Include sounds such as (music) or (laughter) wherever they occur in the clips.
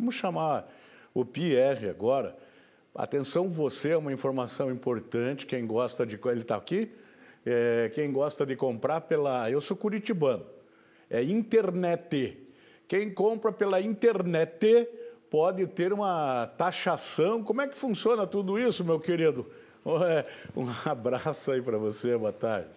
Vamos chamar o Pierre agora. Atenção, você é uma informação importante. Quem gosta de. Ele está aqui? É, quem gosta de comprar pela. Eu sou curitibano. É internet. Quem compra pela internet pode ter uma taxação. Como é que funciona tudo isso, meu querido? (laughs) É, um abraço aí para você, boa tarde.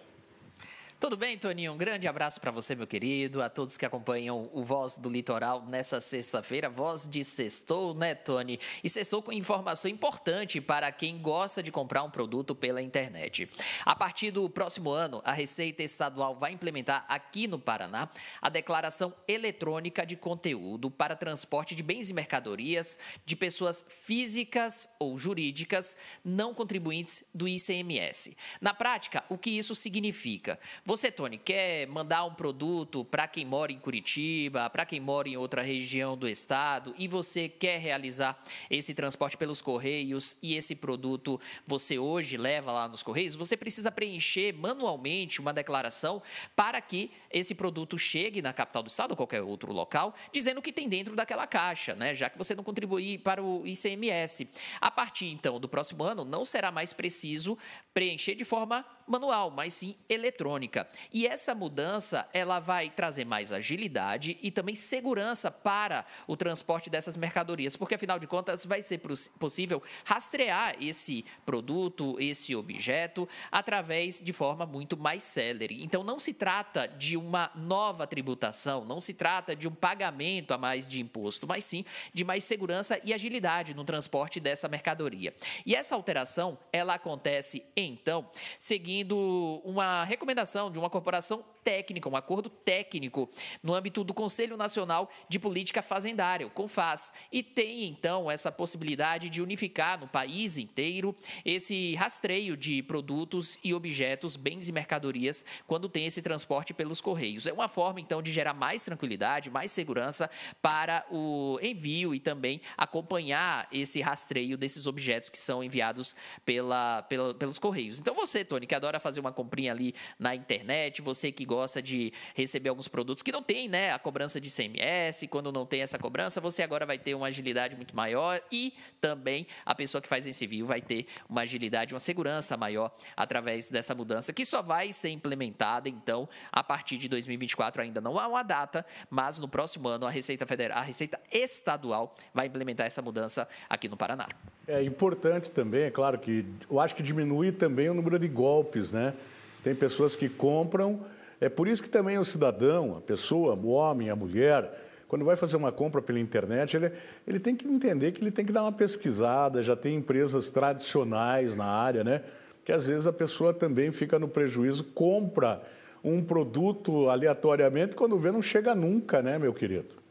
Tudo bem, Toninho? Um grande abraço para você, meu querido, a todos que acompanham o Voz do Litoral nessa sexta-feira. Voz de sextou, né, Tony? E sextou com informação importante para quem gosta de comprar um produto pela internet. A partir do próximo ano, a Receita Estadual vai implementar aqui no Paraná a declaração eletrônica de conteúdo para transporte de bens e mercadorias de pessoas físicas ou jurídicas não contribuintes do ICMS. Na prática, o que isso significa? Você você, Tony, quer mandar um produto para quem mora em Curitiba, para quem mora em outra região do estado e você quer realizar esse transporte pelos correios e esse produto você hoje leva lá nos correios, você precisa preencher manualmente uma declaração para que esse produto chegue na capital do estado ou qualquer outro local, dizendo o que tem dentro daquela caixa, né? Já que você não contribui para o ICMS. A partir então do próximo ano, não será mais preciso preencher de forma manual, mas sim eletrônica. E essa mudança, ela vai trazer mais agilidade e também segurança para o transporte dessas mercadorias, porque afinal de contas vai ser possível rastrear esse produto, esse objeto através de forma muito mais célere. Então não se trata de uma nova tributação, não se trata de um pagamento a mais de imposto, mas sim de mais segurança e agilidade no transporte dessa mercadoria. E essa alteração, ela acontece então seguindo seguindo uma recomendação de uma corporação técnica, um acordo técnico no âmbito do Conselho Nacional de Política Fazendária, o CONFAS, e tem então essa possibilidade de unificar no país inteiro esse rastreio de produtos e objetos, bens e mercadorias quando tem esse transporte pelos correios. É uma forma então de gerar mais tranquilidade, mais segurança para o envio e também acompanhar esse rastreio desses objetos que são enviados pela, pela pelos correios. Então você, Tony, que é adora fazer uma comprinha ali na internet, você que gosta de receber alguns produtos que não tem, né, a cobrança de CMS, quando não tem essa cobrança, você agora vai ter uma agilidade muito maior e também a pessoa que faz esse envio vai ter uma agilidade, uma segurança maior através dessa mudança que só vai ser implementada então a partir de 2024 ainda não há uma data, mas no próximo ano a Receita Federal, a Receita Estadual vai implementar essa mudança aqui no Paraná. É importante também, é claro que eu acho que diminui também o número de golpes, né? Tem pessoas que compram. É por isso que também o cidadão, a pessoa, o homem, a mulher, quando vai fazer uma compra pela internet, ele, ele tem que entender que ele tem que dar uma pesquisada, já tem empresas tradicionais na área, né? Que às vezes a pessoa também fica no prejuízo, compra um produto aleatoriamente, quando vê não chega nunca, né, meu querido?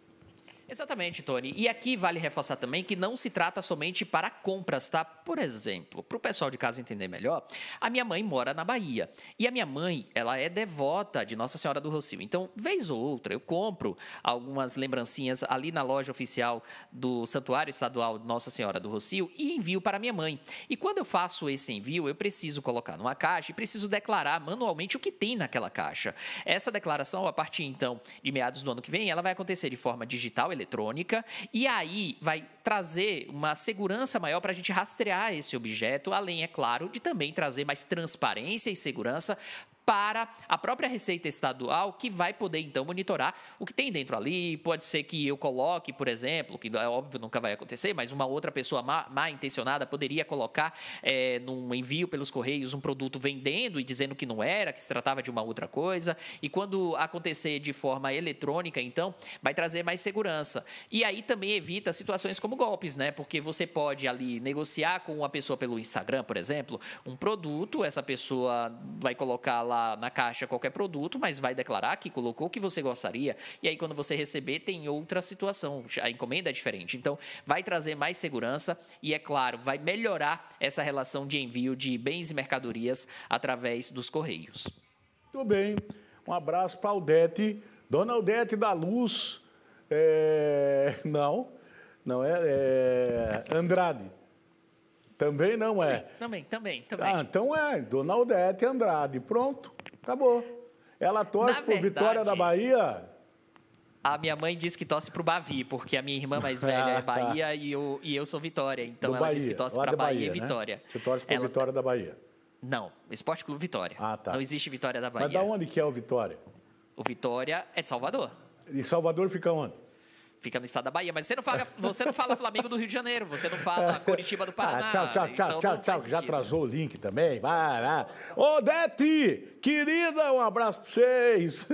Exatamente, Tony. E aqui vale reforçar também que não se trata somente para compras, tá? Por exemplo, para o pessoal de casa entender melhor, a minha mãe mora na Bahia. E a minha mãe, ela é devota de Nossa Senhora do Rocio. Então, vez ou outra, eu compro algumas lembrancinhas ali na loja oficial do Santuário Estadual Nossa Senhora do Rocio e envio para minha mãe. E quando eu faço esse envio, eu preciso colocar numa caixa e preciso declarar manualmente o que tem naquela caixa. Essa declaração, a partir então de meados do ano que vem, ela vai acontecer de forma digital, eletrônica, e aí vai trazer uma segurança maior para a gente rastrear esse objeto, além, é claro, de também trazer mais transparência e segurança para a própria Receita Estadual, que vai poder então monitorar o que tem dentro ali. Pode ser que eu coloque, por exemplo, que é óbvio nunca vai acontecer, mas uma outra pessoa mal intencionada poderia colocar é, num envio pelos correios um produto vendendo e dizendo que não era, que se tratava de uma outra coisa. E quando acontecer de forma eletrônica, então, vai trazer mais segurança. E aí também evita situações como golpes, né? Porque você pode ali negociar com uma pessoa pelo Instagram, por exemplo, um produto, essa pessoa vai colocar lá na caixa qualquer produto, mas vai declarar que colocou o que você gostaria. E aí, quando você receber, tem outra situação. A encomenda é diferente. Então, vai trazer mais segurança e, é claro, vai melhorar essa relação de envio de bens e mercadorias através dos Correios. Muito bem. Um abraço para Aldete. Dona Aldete da Luz. É... (laughs) Não, não é, é... Andrade. Também não é. Também, também, também. Ah, então é, Dona Odete Andrade. Pronto, acabou. Ela torce por Vitória da Bahia? A minha mãe disse que torce pro Bavi, porque a minha irmã mais velha é (laughs) Bahia e eu, e eu sou Vitória. Então Do ela disse que torce pra Bahia, Bahia e né? Vitória. Você torce por ela... Vitória tá da Bahia? Não, Esporte Clube Vitória. Ah, tá. Não existe Vitória da Bahia. Mas da onde que é o Vitória? O Vitória é de Salvador. E Salvador fica onde? fica no estado da Bahia. Mas você não fala, você não fala Flamengo do Rio de Janeiro, você não fala é. Curitiba do Paraná. Ah, tchau, tchau, tchau, então tchau, tchau. Já atrasou o link também. Vai, vai. Odete, querida, um abraço pra vocês.